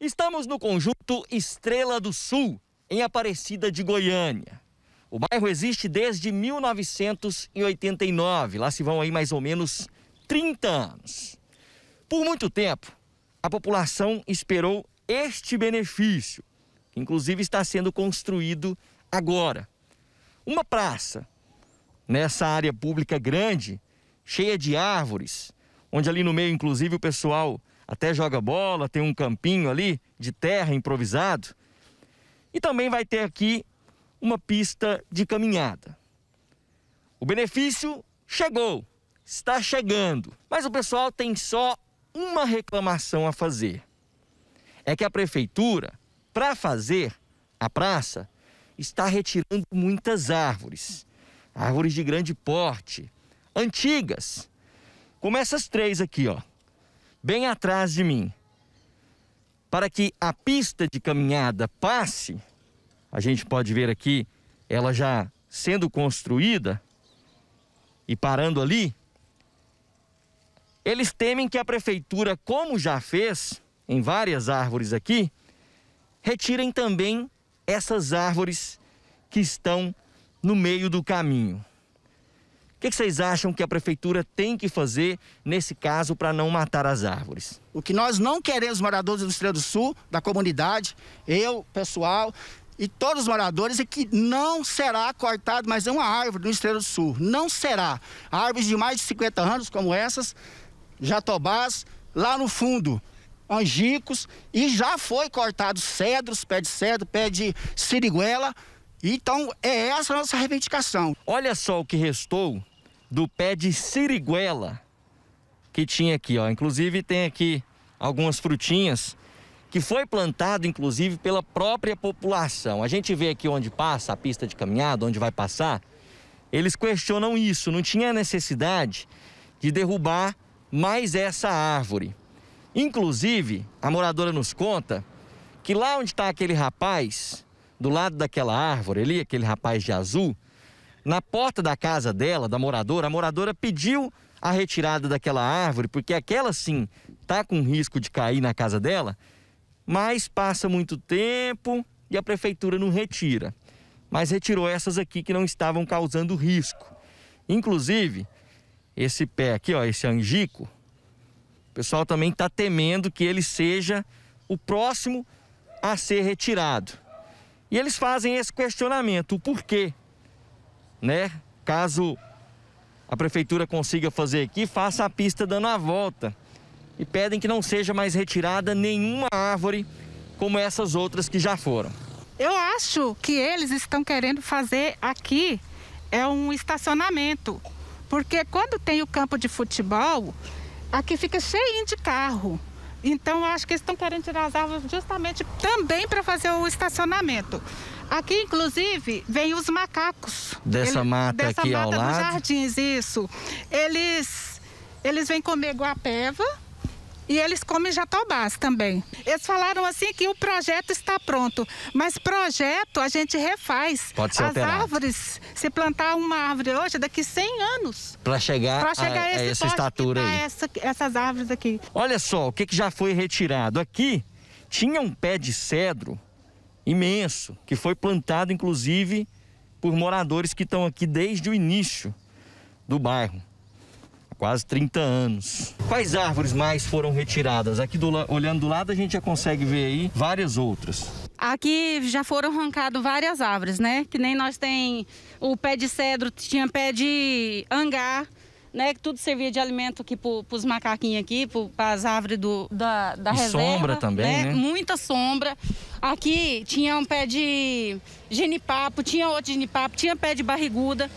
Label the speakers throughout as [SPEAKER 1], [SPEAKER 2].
[SPEAKER 1] Estamos no conjunto Estrela do Sul, em Aparecida de Goiânia. O bairro existe desde 1989, lá se vão aí mais ou menos 30 anos. Por muito tempo, a população esperou este benefício, que inclusive está sendo construído agora. Uma praça nessa área pública grande, cheia de árvores, onde ali no meio, inclusive, o pessoal até joga bola, tem um campinho ali de terra improvisado. E também vai ter aqui uma pista de caminhada. O benefício chegou, está chegando, mas o pessoal tem só uma reclamação a fazer. É que a prefeitura, para fazer a praça, está retirando muitas árvores. Árvores de grande porte, antigas, como essas três aqui, ó bem atrás de mim. Para que a pista de caminhada passe, a gente pode ver aqui ela já sendo construída e parando ali. Eles temem que a prefeitura, como já fez em várias árvores aqui, retirem também essas árvores que estão no meio do caminho. O que, vocês acham que a prefeitura tem que fazer nesse caso para não matar as árvores? O que nós não queremos, moradores do Estrela do Sul, da comunidade, eu, pessoal, e todos os moradores é que não será cortado mais uma árvore no Estrela do Sul. Não será. Árvores de mais de 50 anos, como essas, jatobás, lá no fundo, angicos, e já foi cortado cedros, pé de cedro, pé de siriguela. Então, é essa a nossa reivindicação. Olha só o que restou do pé de siriguela que tinha aqui, ó. Inclusive tem aqui algumas frutinhas que foi plantado inclusive pela própria população. A gente vê aqui onde passa a pista de caminhada, onde vai passar, eles questionam isso, não tinha necessidade de derrubar mais essa árvore. Inclusive, a moradora nos conta que lá onde está aquele rapaz, do lado daquela árvore ali, aquele rapaz de azul, na porta da casa dela, da moradora, a moradora pediu a retirada daquela árvore, porque aquela sim está com risco de cair na casa dela, mas passa muito tempo e a prefeitura não retira. Mas retirou essas aqui que não estavam causando risco. Inclusive, esse pé aqui, ó, esse angico, o pessoal também está temendo que ele seja o próximo a ser retirado. E eles fazem esse questionamento, o porquê? né? Caso a prefeitura consiga fazer aqui, faça a pista dando a volta. E pedem que não seja mais retirada nenhuma árvore como essas outras que já foram.
[SPEAKER 2] Eu acho que eles estão querendo fazer aqui é um estacionamento, porque quando tem o campo de futebol, aqui fica cheio de carro. Então eu acho que eles estão querendo tirar as árvores justamente também para fazer o estacionamento. Aqui, inclusive, vem os macacos. Dessa Ele, mata dessa aqui mata ao dos lado? jardins, isso. Eles, eles vêm comer guapeva e eles comem jatobás também. Eles falaram assim que o projeto está pronto, mas projeto a gente refaz. Pode ser As alterado. árvores, se plantar uma árvore hoje, daqui 100 anos.
[SPEAKER 1] Para chegar, chegar a, a essa estatura aí.
[SPEAKER 2] Essa, essas árvores aqui.
[SPEAKER 1] Olha só, o que, que já foi retirado. Aqui tinha um pé de cedro imenso, que foi plantado inclusive por moradores que estão aqui desde o início do bairro, há quase 30 anos. Quais árvores mais foram retiradas? Aqui do, olhando do lado a gente já consegue ver
[SPEAKER 3] aí várias outras. Aqui já foram arrancadas várias árvores, né? Que nem nós tem o pé de cedro, tinha pé de angar, né? Que tudo servia de alimento aqui para os macaquinhos aqui, para as árvores do, da, da e reserva. sombra também, né? né? Muita sombra. Aqui tinha um pé de genipapo, tinha outro genipapo, tinha pé de barriguda.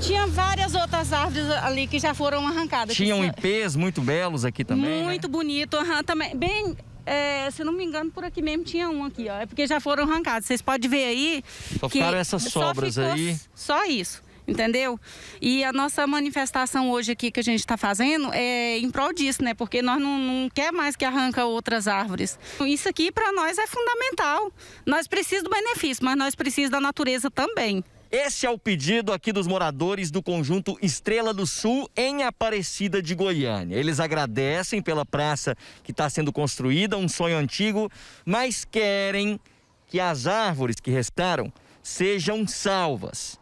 [SPEAKER 3] Tinha várias outras árvores ali que já foram arrancadas. Tinham
[SPEAKER 1] que... É muito belos aqui também, né? Muito
[SPEAKER 3] né? bonito, uhum, também. Bem, é, se não me engano, por aqui mesmo tinha um aqui, ó. É porque já foram arrancados. Vocês podem ver aí.
[SPEAKER 1] Só ficaram essas sobras só ficou, aí.
[SPEAKER 3] Só isso entendeu? E a nossa manifestação hoje aqui que a gente está fazendo é em prol disso, né? Porque nós não, não quer mais que arranca outras árvores. Isso aqui para nós é fundamental. Nós precisamos do benefício, mas nós precisamos da natureza também.
[SPEAKER 1] Esse é o pedido aqui dos moradores do conjunto Estrela do Sul em Aparecida de Goiânia. Eles agradecem pela praça que está sendo construída, um sonho antigo, mas querem que as árvores que restaram sejam salvas.